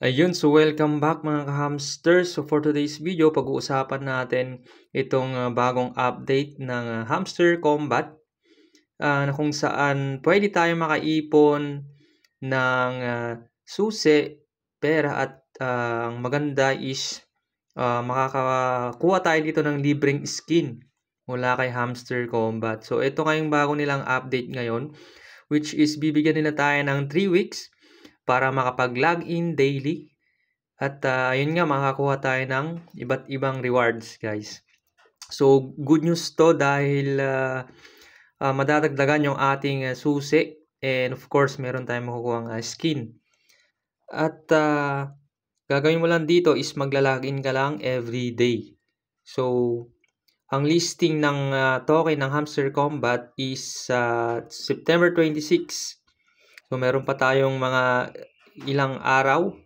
Ayun, so welcome back mga ka-hamsters. So for today's video, pag-uusapan natin itong uh, bagong update ng uh, Hamster Combat uh, na kung saan pwede tayo makaipon ng uh, susi, pera at uh, ang maganda is uh, makakakuha tayo dito ng libreng skin mula kay Hamster Combat. So ito ngayong bago nilang update ngayon which is bibigyan nila tayo ng 3 weeks para makapag log in daily. At uh, ah, yun nga, makakuha tayo ng iba't ibang rewards guys. So, good news to dahil uh, ah, uh, ah, madadagdagan yung ating uh, susi. And of course, meron tayong makukuha uh, skin. At uh, gagawin mo lang dito is maglalagin ka lang every day. So, ang listing ng uh, token ng Hamster Combat is uh, September 26 So, meron pa tayong mga ilang araw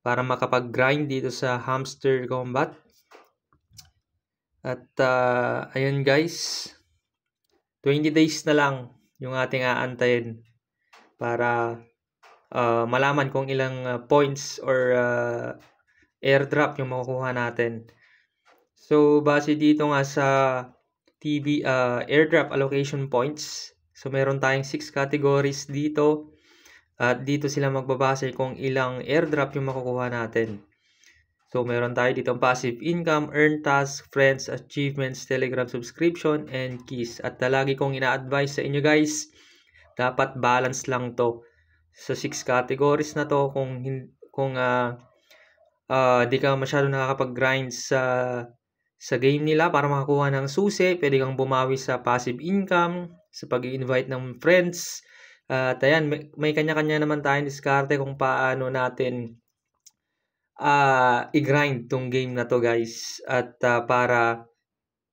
para makapag-grind dito sa hamster combat. At uh, ayun guys, 20 days na lang yung ating aantayin para uh, malaman kung ilang uh, points or uh, airdrop yung makukuha natin. So, base dito nga sa TV uh, airdrop allocation points, So, meron tayong 6 categories dito. At dito sila magbabase kung ilang airdrop yung makukuha natin. So, meron tayo dito passive income, earn tasks, friends, achievements, telegram subscription, and keys. At talagi kong ina-advise sa inyo guys, dapat balance lang to. Sa 6 categories na to, kung, kung uh, uh, di ka masyado nakakapag-grind sa sa game nila para makakuha ng susi, pwede kang bumawi sa passive income, sa pag invite ng friends. at ayan, may, may kanya-kanya naman tayong diskarte kung paano natin uh, i-grind tong game na to guys. At uh, para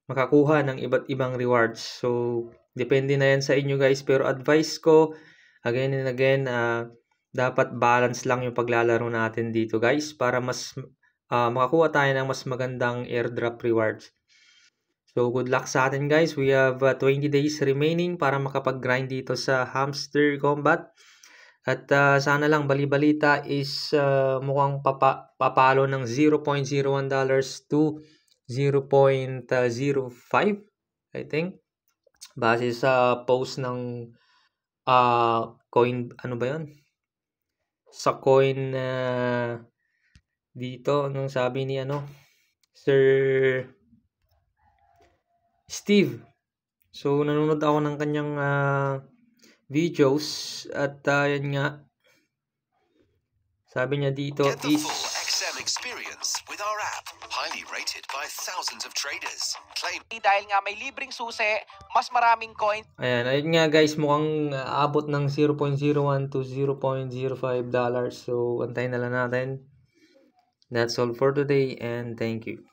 makakuha ng iba't ibang rewards. So, depende na yan sa inyo guys. Pero advice ko, again and again, uh, dapat balance lang yung paglalaro natin dito guys para mas uh, makakuha tayo ng mas magandang airdrop rewards. So, good luck sa atin guys. We have uh, 20 days remaining para makapag-grind dito sa hamster combat. At uh, sana lang balibalita is uh, mukhang papa papalo ng 0.01 dollars to 0.05 I think. Base sa post ng uh, coin, ano ba yon Sa coin uh, dito, anong sabi ni ano? Sir Steve. So, nanonood ako ng kanyang uh, videos at uh, ah, yan nga. Sabi niya dito is... XM experience with our app, highly rated by thousands of traders. Claim... Dahil nga may libreng susi, mas maraming coin. Ayan, ayun nga guys, mukhang abot ng 0.01 to 0.05 dollars. So, antayin na lang natin. That's all for today and thank you.